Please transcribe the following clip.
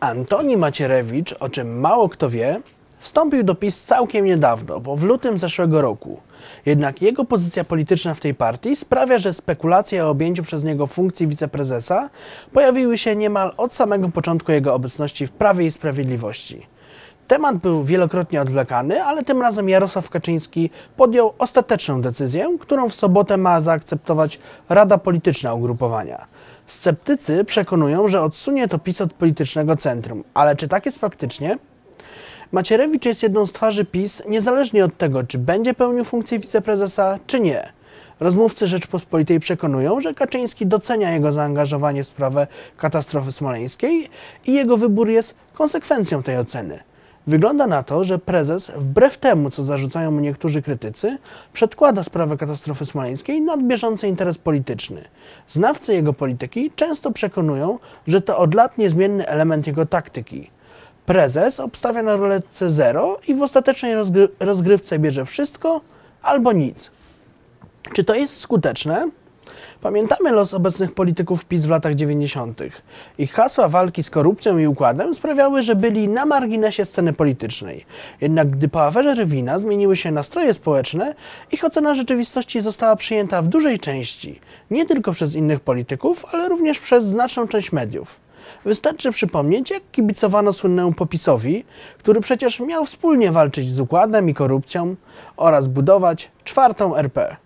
Antoni Macierewicz, o czym mało kto wie, wstąpił do PiS całkiem niedawno, bo w lutym zeszłego roku. Jednak jego pozycja polityczna w tej partii sprawia, że spekulacje o objęciu przez niego funkcji wiceprezesa pojawiły się niemal od samego początku jego obecności w Prawie i Sprawiedliwości. Temat był wielokrotnie odwlekany, ale tym razem Jarosław Kaczyński podjął ostateczną decyzję, którą w sobotę ma zaakceptować Rada Polityczna Ugrupowania. Sceptycy przekonują, że odsunie to PiS od politycznego centrum, ale czy tak jest faktycznie? Macierewicz jest jedną z twarzy PiS, niezależnie od tego, czy będzie pełnił funkcję wiceprezesa, czy nie. Rozmówcy Rzeczpospolitej przekonują, że Kaczyński docenia jego zaangażowanie w sprawę katastrofy smoleńskiej i jego wybór jest konsekwencją tej oceny. Wygląda na to, że prezes, wbrew temu, co zarzucają mu niektórzy krytycy, przedkłada sprawę katastrofy smoleńskiej nad bieżący interes polityczny. Znawcy jego polityki często przekonują, że to od lat niezmienny element jego taktyki. Prezes obstawia na roletce zero i w ostatecznej rozgry rozgrywce bierze wszystko albo nic. Czy to jest skuteczne? Pamiętamy los obecnych polityków PiS w latach 90. Ich hasła walki z korupcją i układem sprawiały, że byli na marginesie sceny politycznej. Jednak gdy po aferze Rywina zmieniły się nastroje społeczne, ich ocena rzeczywistości została przyjęta w dużej części, nie tylko przez innych polityków, ale również przez znaczną część mediów. Wystarczy przypomnieć, jak kibicowano słynnemu popisowi, który przecież miał wspólnie walczyć z układem i korupcją oraz budować czwartą RP.